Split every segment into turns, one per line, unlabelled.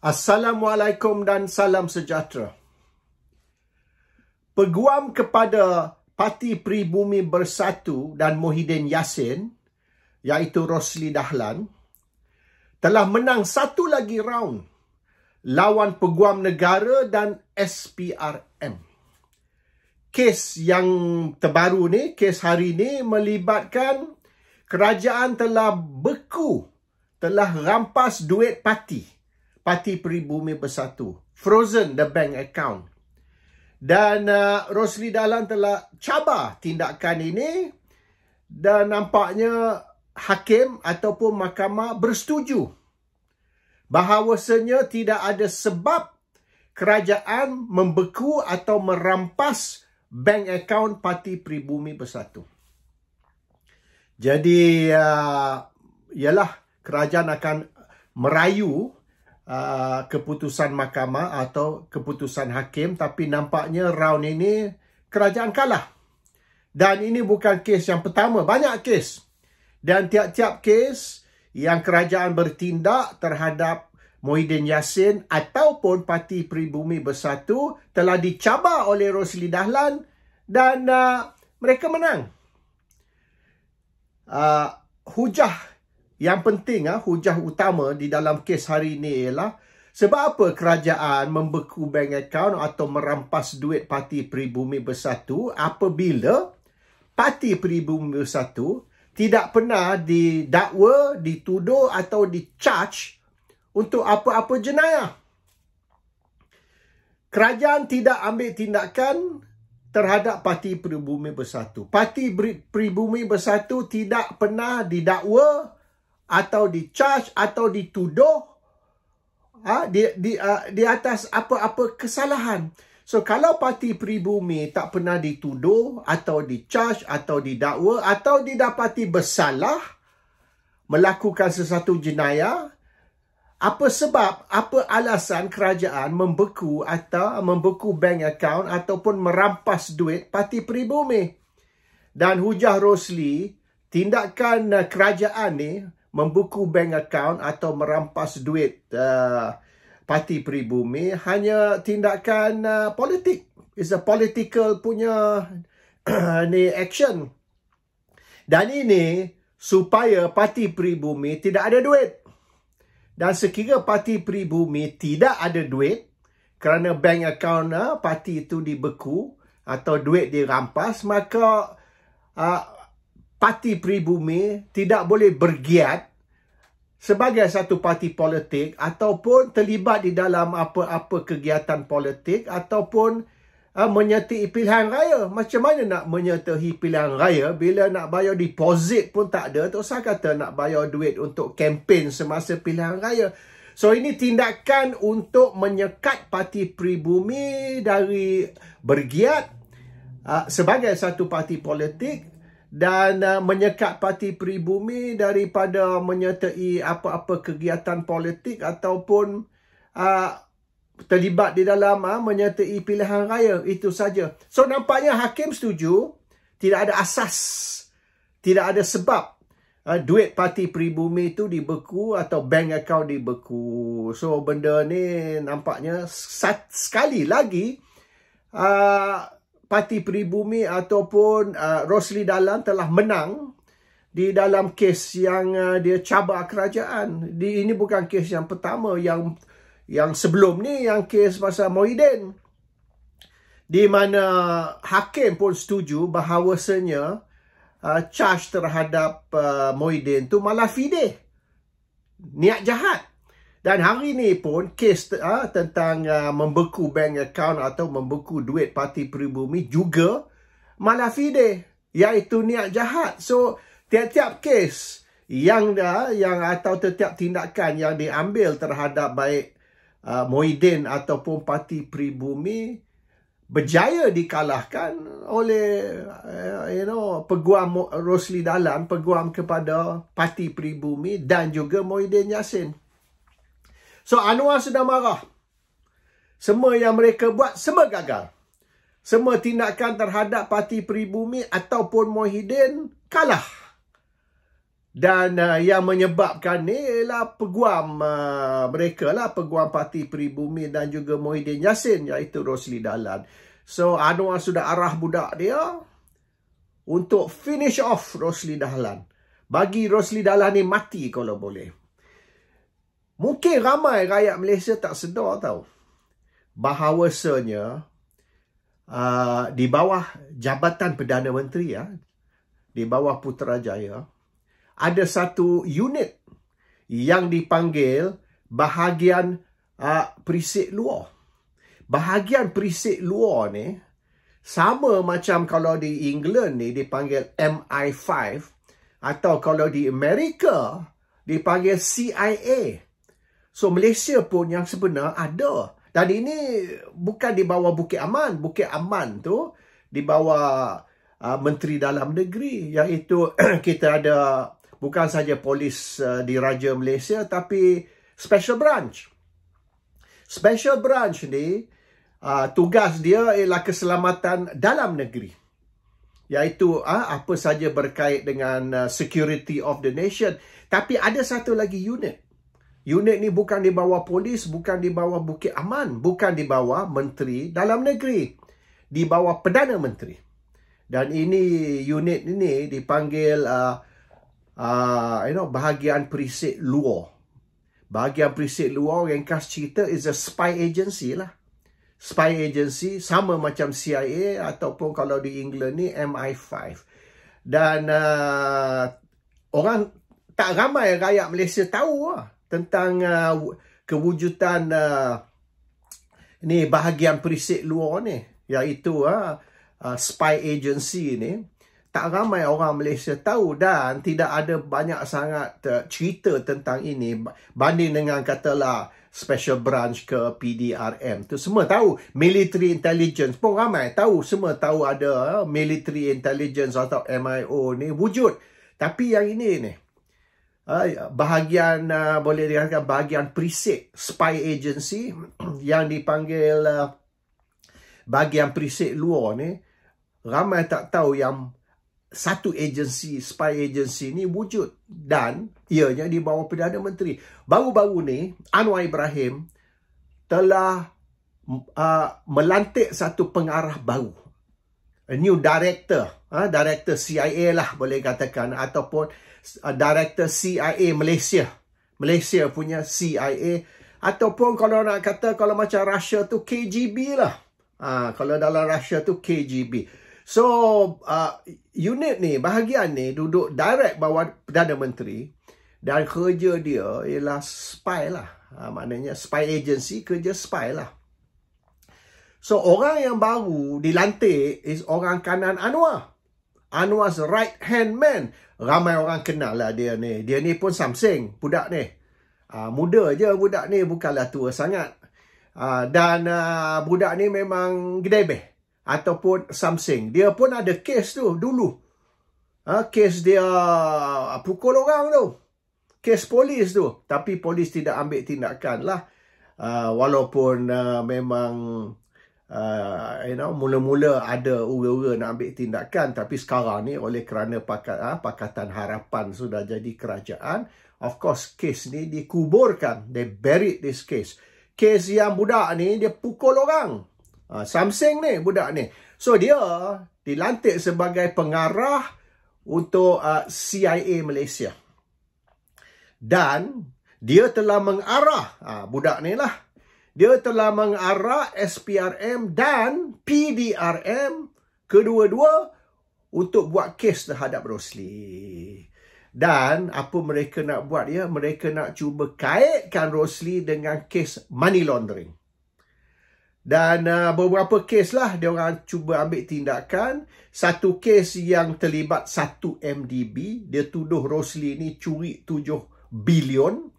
Assalamualaikum dan salam sejahtera. Peguam kepada Parti Pribumi Bersatu dan Muhyiddin Yassin iaitu Rosli Dahlan telah menang satu lagi round lawan peguam negara dan SPRM. Kes yang terbaru ni, kes hari ni melibatkan kerajaan telah beku, telah rampas duit parti. Parti Peribumi Bersatu. Frozen the bank account. Dan uh, Rosli Dalan telah cabar tindakan ini dan nampaknya hakim ataupun mahkamah bersetuju bahawasanya tidak ada sebab kerajaan membeku atau merampas bank account Parti Peribumi Bersatu. Jadi, uh, ialah kerajaan akan merayu uh, keputusan mahkamah atau keputusan hakim tapi nampaknya round ini kerajaan kalah. Dan ini bukan kes yang pertama, banyak kes. Dan tiap-tiap kes yang kerajaan bertindak terhadap Muhyiddin Yassin ataupun Parti Peribumi Bersatu telah dicabar oleh Rosli Dahlan dan uh, mereka menang. Uh, hujah yang penting ah hujah utama di dalam kes hari ini ialah sebab apa kerajaan membeku bank account atau merampas duit parti Pribumi Bersatu apabila parti Pribumi Bersatu tidak pernah didakwa, dituduh atau dicharge untuk apa-apa jenayah. Kerajaan tidak ambil tindakan terhadap Parti Pribumi Bersatu. Parti Pribumi Bersatu tidak pernah didakwa, atau di charge atau dituduh ha, di di uh, di atas apa-apa kesalahan. So kalau parti pribumi tak pernah dituduh atau di charge atau didakwa atau didapati bersalah melakukan sesuatu jenayah, apa sebab apa alasan kerajaan membeku atau membeku bank account ataupun merampas duit parti pribumi? Dan hujah Rosli, tindakan eh, kerajaan ni membuku bank account atau merampas duit uh, parti pribumi hanya tindakan uh, politik is a political punya ni action dan ini supaya parti pribumi tidak ada duit dan sekiranya parti pribumi tidak ada duit kerana bank account uh, parti itu dibeku atau duit dirampas maka uh, parti pribumi tidak boleh bergiat sebagai satu parti politik ataupun terlibat di dalam apa-apa kegiatan politik ataupun uh, menyertai pilihan raya. Macam mana nak menyertai pilihan raya bila nak bayar deposit pun tak ada. Tak usah kata nak bayar duit untuk kempen semasa pilihan raya. So ini tindakan untuk menyekat parti pribumi dari bergiat uh, sebagai satu parti politik dan uh, menyekat parti pribumi daripada menyertai apa-apa kegiatan politik ataupun uh, terlibat di dalam uh, menyertai pilihan raya itu saja. So nampaknya hakim setuju tidak ada asas, tidak ada sebab uh, duit parti pribumi itu dibeku atau bank account dibeku. So benda ni nampaknya sekali lagi uh, parti pribumi ataupun uh, Rosli Dalan telah menang di dalam kes yang uh, dia cabar kerajaan. Di, ini bukan kes yang pertama yang yang sebelum ni yang kes masa Mohidin di mana hakim pun setuju bahawasanya uh, charge terhadap uh, Mohidin tu malah fideh. Niat jahat. Dan hari ini pun kes ha, tentang uh, membeku bank account atau membeku duit parti peribumi juga malafide iaitu niat jahat. So tiap-tiap kes yang uh, yang atau tiap-tiap tindakan yang diambil terhadap baik uh, Moidin ataupun parti peribumi berjaya dikalahkan oleh you know peguam Rosli Dalam, peguam kepada parti peribumi dan juga Moidin Yasin. So Anwar sudah marah. Semua yang mereka buat semua gagal. Semua tindakan terhadap parti peribumi ataupun Mohidin kalah. Dan uh, yang menyebabkan ni ialah peguam uh, mereka lah. Peguam parti peribumi dan juga Mohidin Yassin iaitu Rosli Dalan. So Anwar sudah arah budak dia untuk finish off Rosli Dalan. Bagi Rosli Dalan ni mati kalau boleh. Mungkin ramai rakyat Malaysia tak sedar tahu bahawasanya uh, di bawah Jabatan Perdana Menteri ya, di bawah Putrajaya, ada satu unit yang dipanggil bahagian uh, perisik luar. Bahagian perisik luar ni sama macam kalau di England ni dipanggil MI5 atau kalau di Amerika dipanggil CIA. So Malaysia pun yang sebenar ada. Dan ini bukan di bawah Bukit Aman. Bukit Aman tu di bawah uh, Menteri Dalam Negeri. Iaitu kita ada bukan saja polis uh, di Raja Malaysia tapi Special Branch. Special Branch ni uh, tugas dia ialah keselamatan dalam negeri. Iaitu uh, apa saja berkait dengan uh, security of the nation. Tapi ada satu lagi unit Unit ni bukan di bawah polis, bukan di bawah Bukit Aman, bukan di bawah Menteri Dalam Negeri. Di bawah Perdana Menteri. Dan ini unit ini dipanggil uh, uh, you know, bahagian perisik luar. Bahagian perisik luar yang khas cerita is a spy agency lah. Spy agency sama macam CIA ataupun kalau di England ni MI5. Dan uh, orang tak ramai rakyat Malaysia tahu lah tentang uh, kewujudan uh, ni bahagian perisik luar ni iaitu uh, uh, spy agency ni tak ramai orang Malaysia tahu dan tidak ada banyak sangat uh, cerita tentang ini banding dengan katalah special branch ke PDRM tu semua tahu military intelligence pun ramai tahu semua tahu ada uh, military intelligence atau MIO ni wujud tapi yang ini ni bahagian uh, boleh dikatakan bahagian perisik spy agency yang dipanggil uh, bahagian perisik luar ni ramai tak tahu yang satu agency spy agency ni wujud dan ianya di bawah Perdana Menteri. Baru-baru ni Anwar Ibrahim telah uh, melantik satu pengarah baru. A new director uh, director CIA lah boleh katakan ataupun uh, director CIA Malaysia. Malaysia punya CIA ataupun kalau nak kata kalau macam Russia tu KGB lah. Ah kalau dalam Russia tu KGB. So uh, unit ni bahagian ni duduk direct bawah Perdana Menteri dan kerja dia ialah spy lah. Ha, maknanya spy agency kerja spy lah. So orang yang baru dilantik is orang kanan Anwar. Anwar's right hand man. Ramai orang kenal lah dia ni. Dia ni pun samseng budak ni. Uh, muda je budak ni bukanlah tua sangat. Uh, dan uh, budak ni memang gedebeh. Ataupun samseng. Dia pun ada kes tu dulu. Uh, kes dia uh, pukul orang tu. Kes polis tu. Tapi polis tidak ambil tindakan lah. Uh, walaupun uh, memang uh, you know mula-mula ada ura-ura nak ambil tindakan tapi sekarang ni oleh kerana pakat, uh, pakatan harapan sudah jadi kerajaan of course case ni dikuburkan they buried this case case yang budak ni dia pukul orang uh, ah, Samsung ni budak ni so dia dilantik sebagai pengarah untuk uh, CIA Malaysia dan dia telah mengarah budak ni lah dia telah mengarah SPRM dan PDRM kedua-dua untuk buat kes terhadap Rosli. Dan apa mereka nak buat ya? Mereka nak cuba kaitkan Rosli dengan kes money laundering. Dan uh, beberapa kes lah dia orang cuba ambil tindakan. Satu kes yang terlibat satu MDB. Dia tuduh Rosli ni curi tujuh bilion.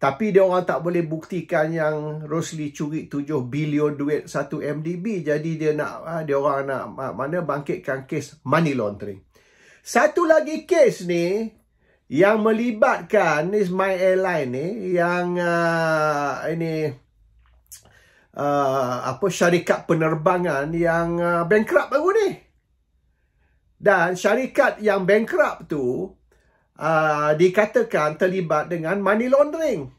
Tapi dia orang tak boleh buktikan yang Rosli curi 7 bilion duit 1 MDB. Jadi dia nak ah, dia orang nak mana bangkitkan kes money laundering. Satu lagi kes ni yang melibatkan ni my airline ni yang uh, ini uh, apa syarikat penerbangan yang uh, bankrupt baru ni. Dan syarikat yang bankrupt tu uh, dikatakan terlibat dengan money laundering.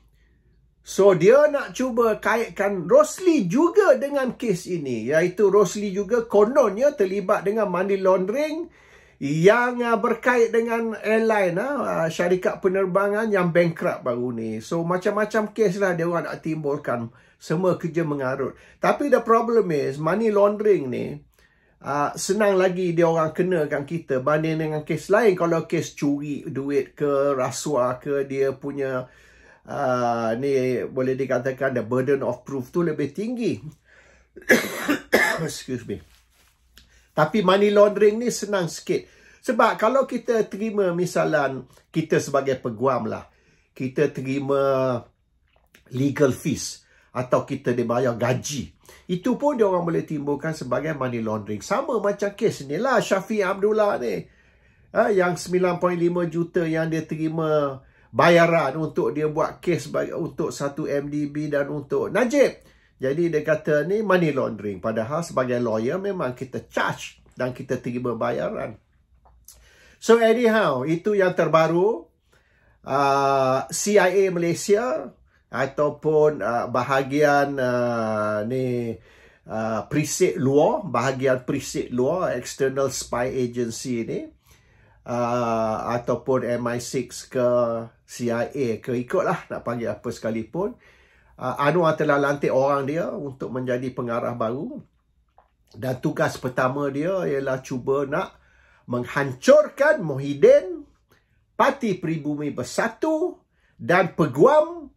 So dia nak cuba kaitkan Rosli juga dengan kes ini iaitu Rosli juga kononnya terlibat dengan money laundering yang uh, berkait dengan airline uh, syarikat penerbangan yang bankrupt baru ni. So macam-macam kes lah dia orang nak timbulkan semua kerja mengarut. Tapi the problem is money laundering ni uh, senang lagi dia orang kenakan kita banding dengan kes lain kalau kes curi duit ke rasuah ke dia punya uh, ni boleh dikatakan the burden of proof tu lebih tinggi excuse me tapi money laundering ni senang sikit sebab kalau kita terima misalan kita sebagai peguam lah kita terima legal fees atau kita dibayar gaji. Itu pun dia orang boleh timbulkan sebagai money laundering. Sama macam kes ni lah Syafi Abdullah ni. Ha, yang 9.5 juta yang dia terima bayaran untuk dia buat kes bagi, untuk satu MDB dan untuk Najib. Jadi dia kata ni money laundering. Padahal sebagai lawyer memang kita charge dan kita terima bayaran. So anyhow, itu yang terbaru. Uh, ah, CIA Malaysia ataupun uh, bahagian uh, ni uh, prinsip luar bahagian prinsip luar external spy agency ni uh, ataupun MI6 ke CIA ke ikutlah nak panggil apa sekalipun uh, Anwar telah lantik orang dia untuk menjadi pengarah baru dan tugas pertama dia ialah cuba nak menghancurkan Muhyiddin parti pribumi bersatu dan peguam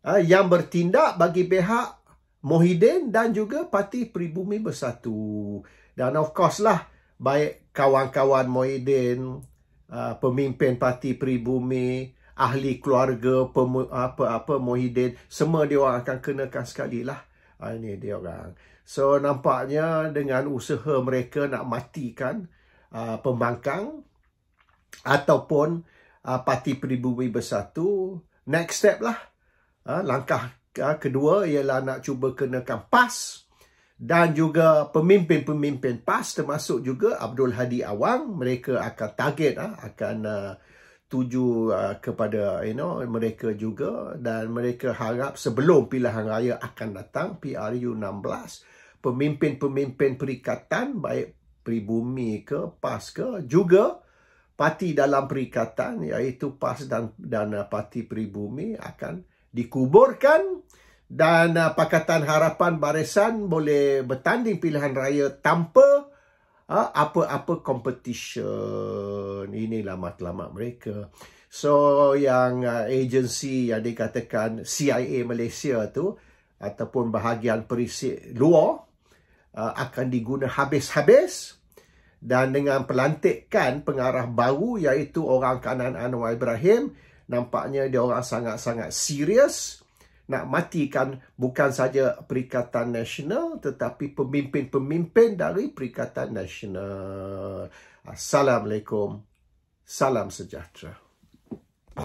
Ah, yang bertindak bagi pihak Mohidin dan juga Parti Peribumi Bersatu. Dan of course lah, baik kawan-kawan Mohidin, ah, pemimpin Parti Peribumi, ahli keluarga apa-apa Mohidin, semua dia orang akan kenakan sekali lah. Ah, ini dia orang. So nampaknya dengan usaha mereka nak matikan pembangkang ataupun Parti Peribumi Bersatu, next step lah. Ah, langkah ah, kedua ialah nak cuba kenakan PAS dan juga pemimpin-pemimpin PAS termasuk juga Abdul Hadi Awang mereka akan target ah, akan tuju kepada you know mereka juga dan mereka harap sebelum pilihan raya akan datang PRU 16 pemimpin-pemimpin perikatan baik pribumi ke PAS ke juga parti dalam perikatan iaitu PAS dan dan parti pribumi akan dikuburkan dan uh, Pakatan Harapan Barisan boleh bertanding pilihan raya tanpa apa uh, apa-apa competition. Inilah matlamat mereka. So yang uh, agensi yang dikatakan CIA Malaysia tu ataupun bahagian perisik luar uh, akan diguna habis-habis dan dengan pelantikan pengarah baru iaitu orang kanan Anwar Ibrahim nampaknya dia orang sangat-sangat serius nak matikan bukan saja Perikatan Nasional tetapi pemimpin-pemimpin dari Perikatan Nasional. Assalamualaikum. Salam sejahtera.